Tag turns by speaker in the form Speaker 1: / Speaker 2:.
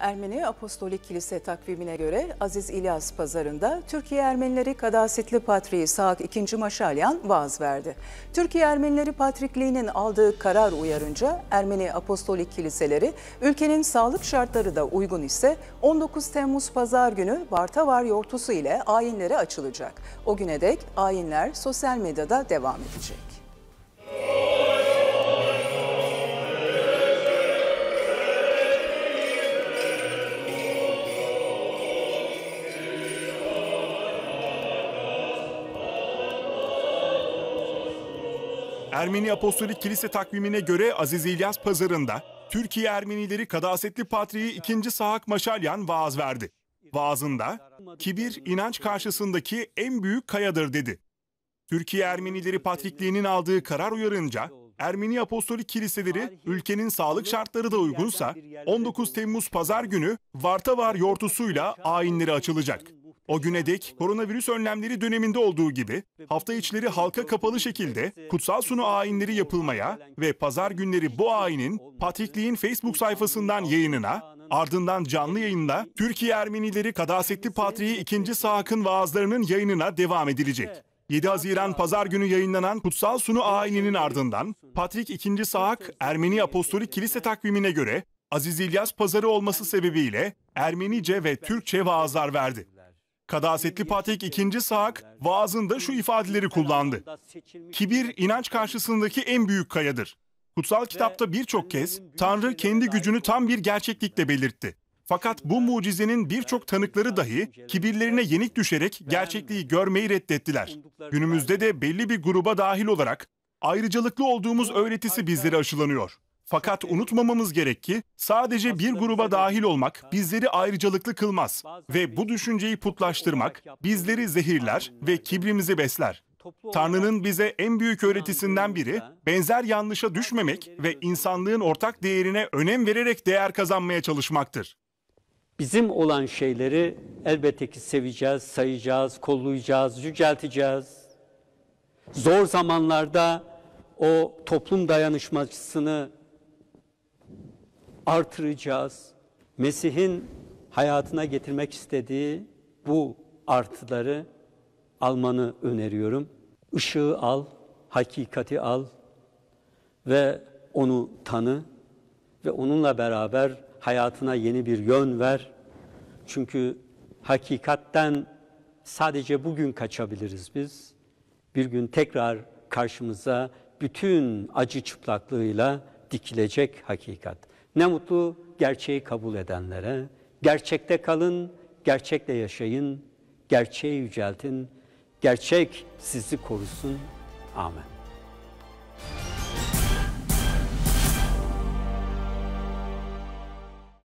Speaker 1: Ermeni Apostolik Kilise takvimine göre Aziz İlyas Pazarı'nda Türkiye Ermenileri Kadasetli Patriği Saak II. Maşalyan vaaz verdi. Türkiye Ermenileri Patrikliğinin aldığı karar uyarınca Ermeni Apostolik Kiliseleri ülkenin sağlık şartları da uygun ise 19 Temmuz Pazar günü Bartavar yortusu ile ayinlere açılacak. O güne dek ayinler sosyal medyada devam edecek.
Speaker 2: Ermeni Apostolik Kilise takvimine göre Aziz İlyas pazarında Türkiye Ermenileri Kadasetli Patriği 2. Sahak Maşalyan vaaz verdi. Vaazında kibir inanç karşısındaki en büyük kayadır dedi. Türkiye Ermenileri Patrikliğinin aldığı karar uyarınca Ermeni Apostolik Kiliseleri ülkenin sağlık şartları da uygunsa 19 Temmuz pazar günü Vartavar yortusuyla ayinleri açılacak. O güne dek koronavirüs önlemleri döneminde olduğu gibi hafta içleri halka kapalı şekilde kutsal sunu ayinleri yapılmaya ve pazar günleri bu ayinin Patrikliğin Facebook sayfasından yayınına, ardından canlı yayında Türkiye Ermenileri Kadasetli Patriği 2. Sahak'ın vaazlarının yayınına devam edilecek. 7 Haziran Pazar günü yayınlanan kutsal sunu ayininin ardından Patrik 2. Sahak Ermeni Apostolik Kilise takvimine göre Aziz İlyas Pazarı olması sebebiyle Ermenice ve Türkçe vaazlar verdi. Kadasetli Patrik ikinci Saak vaazında şu ifadeleri kullandı. Kibir inanç karşısındaki en büyük kayadır. Kutsal kitapta birçok kez Tanrı kendi gücünü tam bir gerçeklikle belirtti. Fakat bu mucizenin birçok tanıkları dahi kibirlerine yenik düşerek gerçekliği görmeyi reddettiler. Günümüzde de belli bir gruba dahil olarak ayrıcalıklı olduğumuz öğretisi bizlere aşılanıyor. Fakat unutmamamız gerek ki sadece bir gruba dahil olmak bizleri ayrıcalıklı kılmaz ve bu düşünceyi putlaştırmak bizleri zehirler ve kibrimizi besler. Tanrı'nın bize en büyük öğretisinden biri benzer yanlışa düşmemek
Speaker 3: ve insanlığın ortak değerine önem vererek değer kazanmaya çalışmaktır. Bizim olan şeyleri elbette ki seveceğiz, sayacağız, kollayacağız, yücelteceğiz. Zor zamanlarda o toplum dayanışmacısını artıracağız. Mesih'in hayatına getirmek istediği bu artıları almanı öneriyorum. Işığı al, hakikati al ve onu tanı ve onunla beraber hayatına yeni bir yön ver. Çünkü hakikatten sadece bugün kaçabiliriz biz. Bir gün tekrar karşımıza bütün acı çıplaklığıyla dikilecek hakikat. Ne mutlu gerçeği kabul edenlere. Gerçekte kalın, gerçekle yaşayın, gerçeği yüceltin, gerçek sizi korusun. Amen.